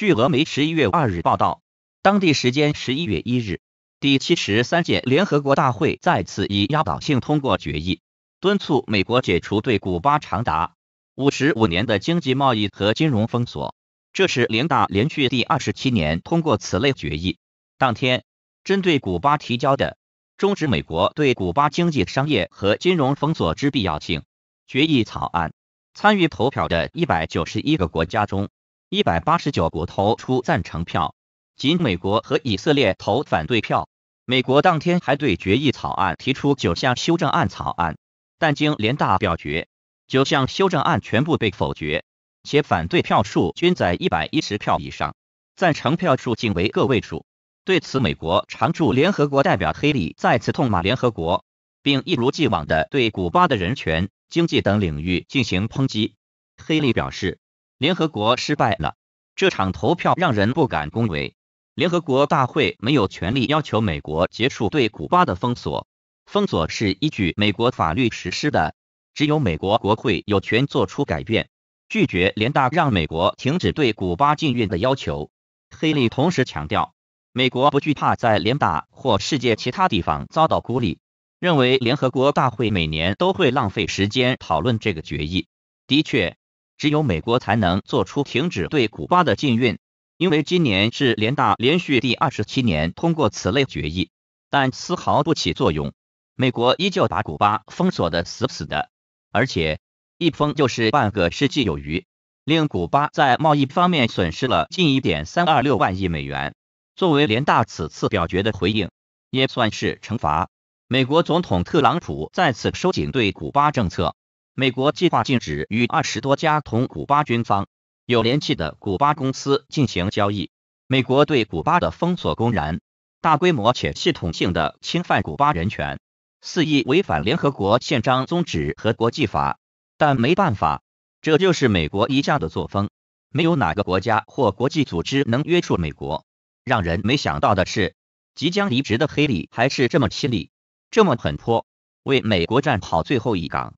据俄媒十一月二日报道，当地时间十一月一日，第七十三届联合国大会再次以压倒性通过决议，敦促美国解除对古巴长达五十五年的经济、贸易和金融封锁。这是联大连续第二十七年通过此类决议。当天，针对古巴提交的终止美国对古巴经济、商业和金融封锁之必要性决议草案，参与投票的一百九十一个国家中。一百八十九国投出赞成票，仅美国和以色列投反对票。美国当天还对决议草案提出九项修正案草案，但经联大表决，九项修正案全部被否决，且反对票数均在一百一十票以上，赞成票数仅为个位数。对此，美国常驻联合国代表黑利再次痛骂联合国，并一如既往的对古巴的人权、经济等领域进行抨击。黑利表示。联合国失败了，这场投票让人不敢恭维。联合国大会没有权利要求美国结束对古巴的封锁，封锁是依据美国法律实施的，只有美国国会有权做出改变。拒绝联大让美国停止对古巴禁运的要求。黑利同时强调，美国不惧怕在联大或世界其他地方遭到孤立，认为联合国大会每年都会浪费时间讨论这个决议。的确。只有美国才能做出停止对古巴的禁运，因为今年是联大连续第二十七年通过此类决议，但丝毫不起作用。美国依旧把古巴封锁的死死的，而且一封就是半个世纪有余，令古巴在贸易方面损失了近一点三二六万亿美元。作为联大此次表决的回应，也算是惩罚。美国总统特朗普再次收紧对古巴政策。美国计划禁止与二十多家同古巴军方有联系的古巴公司进行交易。美国对古巴的封锁公然、大规模且系统性的侵犯古巴人权，肆意违反联合国宪章宗旨和国际法。但没办法，这就是美国一向的作风，没有哪个国家或国际组织能约束美国。让人没想到的是，即将离职的黑利还是这么犀利，这么狠泼，为美国站好最后一岗。